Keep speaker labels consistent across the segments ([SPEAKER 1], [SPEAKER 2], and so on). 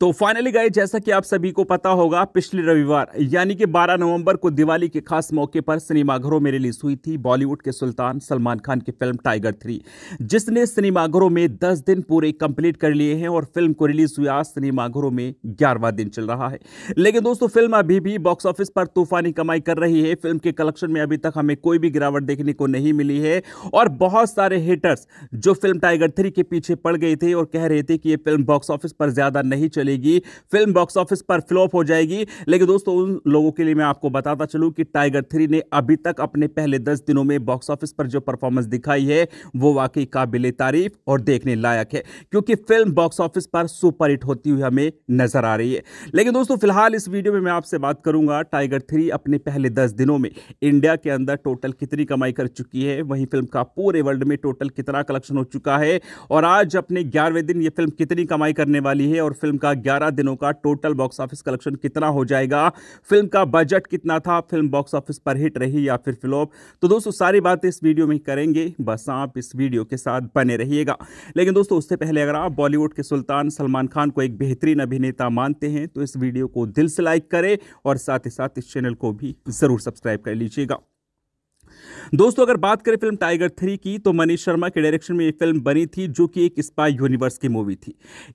[SPEAKER 1] तो फाइनली गए जैसा कि आप सभी को पता होगा पिछले रविवार यानी कि 12 नवंबर को दिवाली के खास मौके पर सिनेमाघरों में रिलीज हुई थी बॉलीवुड के सुल्तान सलमान खान की फिल्म टाइगर थ्री जिसने सिनेमाघरों में 10 दिन पूरे कंप्लीट कर लिए हैं और फिल्म को रिलीज हुई आज सिनेमाघरों में ग्यारहवा दिन चल रहा है लेकिन दोस्तों फिल्म अभी भी बॉक्स ऑफिस पर तूफानी कमाई कर रही है फिल्म के कलेक्शन में अभी तक हमें कोई भी गिरावट देखने को नहीं मिली है और बहुत सारे हिटर्स जो फिल्म टाइगर थ्री के पीछे पड़ गए थे और कह रहे थे कि ये फिल्म बॉक्स ऑफिस पर ज्यादा नहीं चली चलेगी फिल्म बॉक्स ऑफिस पर फ्लॉप हो जाएगी लेकिन दोस्तों उन लोगों के लिए मैं आपको बताता चलूँ कि टाइगर थ्री ने अभी तक अपने पहले दस दिनों में बॉक्स ऑफिस पर जो परफॉर्मेंस दिखाई है वो वाकई काबिल तारीफ और देखने लायक है क्योंकि फिल्म बॉक्स ऑफिस पर सुपर हिट होती हुई हमें नजर आ रही है लेकिन दोस्तों फिलहाल इस वीडियो में मैं आपसे बात करूंगा टाइगर थ्री अपने पहले दस दिनों में इंडिया के अंदर टोटल कितनी कमाई कर चुकी है वहीं फिल्म का पूरे वर्ल्ड में टोटल कितना कलेक्शन हो चुका है और आज अपने ग्यारहवें दिन ये फिल्म कितनी कमाई करने वाली है और फिल्म का ग्यारह दिनों का टोटल बॉक्स ऑफिस कलेक्शन कितना हो जाएगा फिल्म का बजट कितना था फिल्म बॉक्स ऑफिस पर हिट रही या फिर फ्लॉप तो दोस्तों सारी बातें इस वीडियो में करेंगे बस आप इस वीडियो के साथ बने रहिएगा लेकिन दोस्तों उससे पहले अगर आप बॉलीवुड के सुल्तान सलमान खान को एक बेहतरीन अभिनेता मानते हैं तो इस वीडियो को दिल से लाइक करें और साथ ही साथ इस चैनल को भी ज़रूर सब्सक्राइब कर लीजिएगा दोस्तों अगर बात करें फिल्म टाइगर थ्री की तो मनीष शर्मा के डायरेक्शन में ये फिल्म बनी थी जो कि एक स्पाई यूनिवर्स की मूवी थी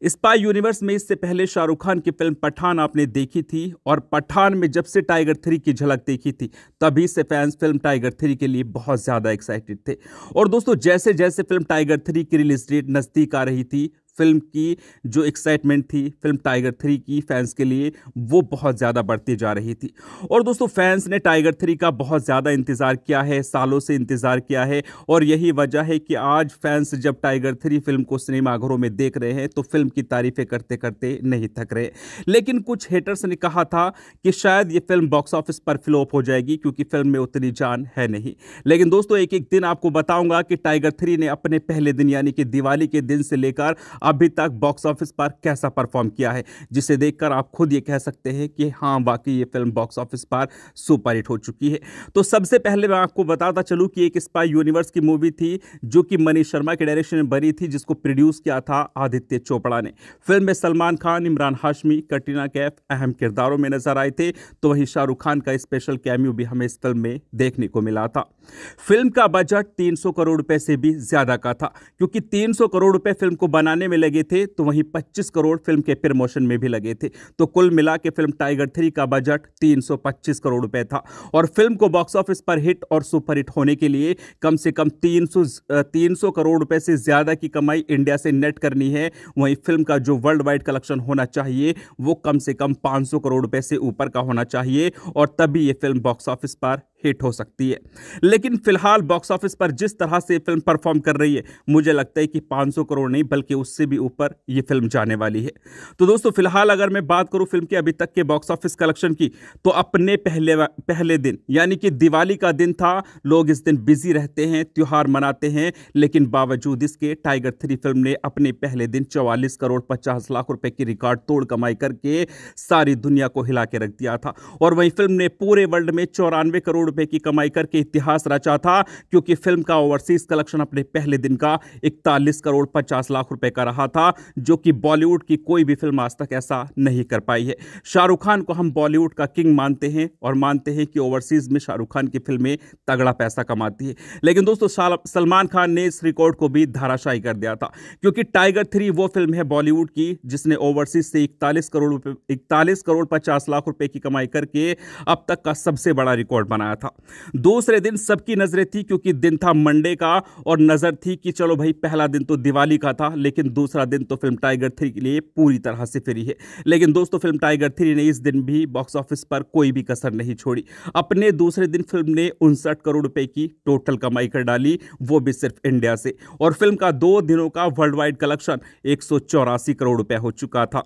[SPEAKER 1] स्पाई यूनिवर्स में इससे पहले शाहरुख खान की फिल्म पठान आपने देखी थी और पठान में जब से टाइगर थ्री की झलक देखी थी तभी से फैंस फिल्म टाइगर थ्री के लिए बहुत ज़्यादा एक्साइटेड थे और दोस्तों जैसे जैसे फिल्म टाइगर थ्री की रिलीज डेट नज़दीक आ रही थी फिल्म की जो एक्साइटमेंट थी फिल्म टाइगर थ्री की फैंस के लिए वो बहुत ज़्यादा बढ़ती जा रही थी और दोस्तों फैंस ने टाइगर थ्री का बहुत ज़्यादा इंतज़ार किया है सालों से इंतज़ार किया है और यही वजह है कि आज फैंस जब टाइगर थ्री फिल्म को सिनेमाघरों में देख रहे हैं तो फिल्म की तारीफ़ें करते करते नहीं थक रहे लेकिन कुछ हेटर्स ने कहा था कि शायद ये फिल्म बॉक्स ऑफिस पर फ्लोप हो जाएगी क्योंकि फिल्म में उतनी जान है नहीं लेकिन दोस्तों एक एक दिन आपको बताऊँगा कि टाइगर थ्री ने अपने पहले दिन यानी कि दिवाली के दिन से लेकर अभी तक बॉक्स ऑफिस पर कैसा परफॉर्म किया है जिसे देखकर आप खुद ये कह सकते हैं कि हाँ वाकई ये फिल्म बॉक्स ऑफिस पर सुपर हिट हो चुकी है तो सबसे पहले मैं आपको बताता चलूँ कि एक स्पाई यूनिवर्स की मूवी थी जो कि मनीष शर्मा के डायरेक्शन में बनी थी जिसको प्रोड्यूस किया था आदित्य चोपड़ा ने फिल्म में सलमान खान इमरान हाशमी कटरीना कैफ अहम किरदारों में नजर आए थे तो वहीं शाहरुख खान का स्पेशल कैम्यू भी हमें इस फिल्म में देखने को मिला था फिल्म का बजट 300 करोड़ रुपए से भी ज्यादा का था क्योंकि 300 करोड़ रुपए फिल्म को बनाने में लगे थे तो वहीं 25 करोड़ फिल्म के प्रमोशन में भी लगे थे तो कुल मिला के फिल्म टाइगर थ्री का बजट 325 करोड़ रुपए था और फिल्म को बॉक्स ऑफिस पर हिट और सुपरहिट होने के लिए कम से कम 300 300 करोड़ रुपए से ज़्यादा की कमाई इंडिया से नेट करनी है वहीं फिल्म का जो वर्ल्ड वाइड कलेक्शन होना चाहिए वो कम से कम पाँच करोड़ रुपए से ऊपर का होना चाहिए और तभी ये फिल्म बॉक्स ऑफिस पर हिट हो सकती है लेकिन फिलहाल बॉक्स ऑफिस पर जिस तरह से फिल्म परफॉर्म कर रही है मुझे लगता है कि 500 करोड़ नहीं बल्कि उससे भी ऊपर ये फिल्म जाने वाली है तो दोस्तों फिलहाल अगर मैं बात करूं फिल्म के अभी तक के बॉक्स ऑफिस कलेक्शन की तो अपने पहले पहले दिन यानी कि दिवाली का दिन था लोग इस दिन बिजी रहते हैं त्यौहार मनाते हैं लेकिन बावजूद इसके टाइगर थ्री फिल्म ने अपने पहले दिन चौवालीस करोड़ पचास लाख रुपए की रिकॉर्ड तोड़ कमाई करके सारी दुनिया को हिला के रख दिया था और वही फिल्म ने पूरे वर्ल्ड में चौरानवे करोड़ रुपए की कमाई करके इतिहास रचा था क्योंकि फिल्म का ओवरसीज कलेक्शन अपने पहले दिन का इकतालीस करोड़ पचास लाख रुपए का रहा था जो कि बॉलीवुड की कोई भी फिल्म आज तक ऐसा नहीं कर पाई है शाहरुख खान को हम बॉलीवुड का किंग मानते हैं और मानते हैं कि ओवरसीज में शाहरुख खान की फिल्में तगड़ा पैसा कमाती है लेकिन दोस्तों सलमान खान ने इस रिकॉर्ड को भी धाराशाही कर दिया था क्योंकि टाइगर थ्री वो फिल्म है बॉलीवुड की जिसने ओवरसीज से इकतालीस करोड़ इकतालीस करोड़ पचास लाख रुपए की कमाई करके अब तक का सबसे बड़ा रिकॉर्ड बनाया था था दूसरे दिन सबकी नज़रें थी क्योंकि दिन था मंडे का और नज़र थी कि चलो भाई पहला दिन तो दिवाली का था लेकिन दूसरा दिन तो फिल्म टाइगर थ्री के लिए पूरी तरह से फ्री है लेकिन दोस्तों फिल्म टाइगर थ्री ने इस दिन भी बॉक्स ऑफिस पर कोई भी कसर नहीं छोड़ी अपने दूसरे दिन फिल्म ने उनसठ करोड़ रुपए की टोटल कमाई कर डाली वो भी सिर्फ इंडिया से और फिल्म का दो दिनों का वर्ल्ड वाइड कलेक्शन एक करोड़ रुपये हो चुका था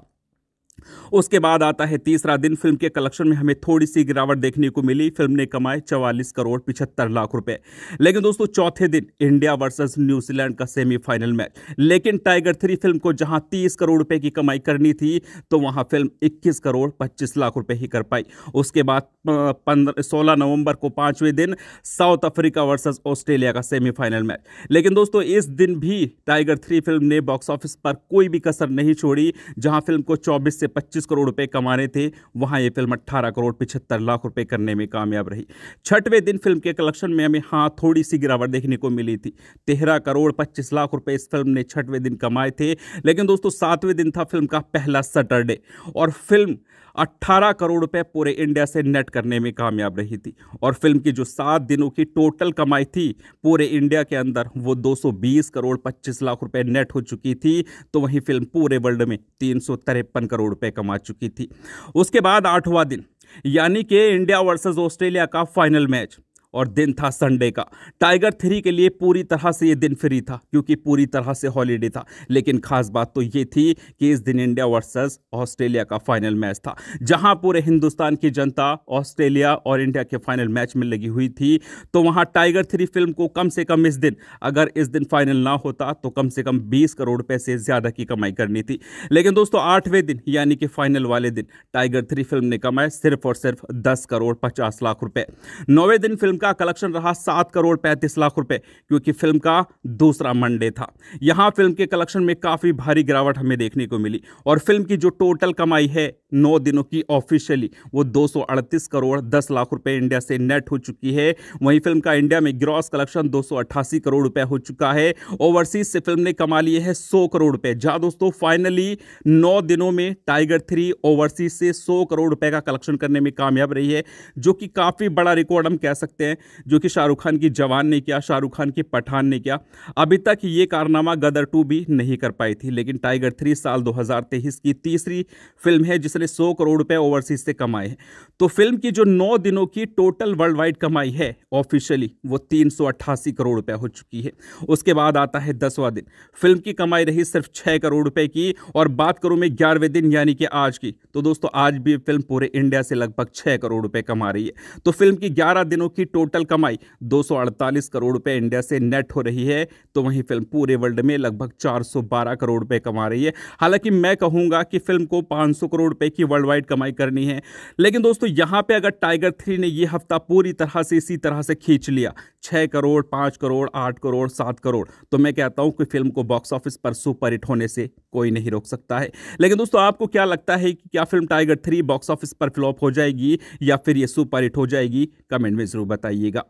[SPEAKER 1] उसके बाद आता है तीसरा दिन फिल्म के कलेक्शन में हमें थोड़ी सी गिरावट देखने को मिली फिल्म ने कमाए चवालीस करोड़ पिछहत्तर लाख रुपए लेकिन दोस्तों चौथे दिन इंडिया वर्सेस न्यूजीलैंड का सेमीफाइनल मैच लेकिन टाइगर थ्री फिल्म को जहां तीस करोड़ रुपए की कमाई करनी थी तो वहां फिल्म इक्कीस करोड़ पच्चीस लाख रुपए ही कर पाई उसके बाद सोलह नवंबर को पांचवें दिन साउथ अफ्रीका वर्सेज ऑस्ट्रेलिया का सेमीफाइनल मैच लेकिन दोस्तों इस दिन भी टाइगर थ्री फिल्म ने बॉक्स ऑफिस पर कोई भी कसर नहीं छोड़ी जहां फिल्म को चौबीस से 25 करोड़ रुपए कमाने थे वहां ये फिल्म 18 करोड़ पिछहत्तर लाख रुपए करने में कामयाब रही छठवें दिन फिल्म के कलेक्शन में हमें हाँ थोड़ी सी गिरावट देखने को मिली थी तेरह करोड़ पच्चीस लाख रुपये इस फिल्म ने छठवें दिन कमाए थे लेकिन दोस्तों सातवें दिन था फिल्म का पहला सैटरडे और फिल्म 18 करोड़ रुपए पूरे इंडिया से नेट करने में कामयाब रही थी और फिल्म की जो सात दिनों की टोटल कमाई थी पूरे इंडिया के अंदर वो 220 करोड़ 25 लाख रुपए नेट हो चुकी थी तो वहीं फिल्म पूरे वर्ल्ड में तीन करोड़ रुपए कमा चुकी थी उसके बाद आठवां दिन यानी कि इंडिया वर्सेस ऑस्ट्रेलिया का फाइनल मैच और दिन था संडे का टाइगर थ्री के लिए पूरी तरह से ये दिन फ्री था क्योंकि पूरी तरह से हॉलीडे था लेकिन खास बात तो ये थी कि इस दिन इंडिया वर्सेस ऑस्ट्रेलिया का फाइनल मैच था जहां पूरे हिंदुस्तान की जनता ऑस्ट्रेलिया और इंडिया के फाइनल मैच में लगी हुई थी तो वहां टाइगर थ्री फिल्म को कम से कम इस दिन अगर इस दिन फाइनल ना होता तो कम से कम बीस करोड़ रुपए से ज़्यादा की कमाई करनी थी लेकिन दोस्तों आठवें दिन यानी कि फाइनल वाले दिन टाइगर थ्री फिल्म ने कमाए सिर्फ और सिर्फ दस करोड़ पचास लाख रुपए नौवे दिन फिल्म का कलेक्शन रहा सात करोड़ पैंतीस लाख रुपए क्योंकि फिल्म का दूसरा मंडे था यहां फिल्म के कलेक्शन में काफ़ी भारी गिरावट हमें देखने को मिली और फिल्म की जो टोटल कमाई है नौ दिनों की ऑफिशियली वो दो करोड़ दस लाख रुपए इंडिया से नेट हो चुकी है वहीं फिल्म का इंडिया में ग्रॉस कलेक्शन दो करोड़ रुपए हो चुका है ओवरसीज से फिल्म ने कमा लिए है सौ करोड़ रुपए जहां दोस्तों फाइनली नौ दिनों में टाइगर थ्री ओवरसीज से सौ करोड़ रुपए का कलेक्शन करने में कामयाब रही है जो कि काफ़ी बड़ा रिकॉर्ड हम कह सकते हैं हैं जो कि शाहरुख खान की जवान ने किया शाहरुख खान की पठान ने किया अभी तक ये कारनामा गदर टू भी नहीं कर पाई थी लेकिन टाइगर थ्री साल दो की तीसरी फिल्म है जिसने सौ करोड़ रुपये ओवरसीज से कमाए हैं तो फिल्म की जो नौ दिनों की टोटल वर्ल्ड वाइड कमाई है ऑफिशियली वो तीन करोड़ रुपये हो चुकी है उसके बाद आता है दसवा दिन फिल्म की कमाई रही सिर्फ छः करोड़ रुपये की और बात करूँ मैं ग्यारहवें दिन यानी कि आज की तो दोस्तों आज भी फिल्म पूरे इंडिया से लगभग छः करोड़ रुपये कमा रही है तो फिल्म की ग्यारह दिनों की टोटल टोटल कमाई 248 करोड़ रुपए इंडिया से नेट हो रही है तो वहीं फिल्म पूरे वर्ल्ड में लगभग 412 करोड़ रुपए कमा रही है हालांकि मैं कहूंगा कि फिल्म को 500 करोड़ रुपए की वर्ल्ड वाइड कमाई करनी है लेकिन दोस्तों यहां पर अगर टाइगर थ्री ने यह हफ्ता पूरी तरह से इसी तरह से खींच लिया छः करोड़ पाँच करोड़ आठ करोड़ सात करोड़ तो मैं कहता हूँ कि फिल्म को बॉक्स ऑफिस पर सुपर हिट होने से कोई नहीं रोक सकता है लेकिन दोस्तों आपको क्या लगता है कि क्या film Tiger three box office पर फ्लॉप हो जाएगी या फिर ये सुपर हिट हो जाएगी कमेंट में ज़रूर बताएं 第二该。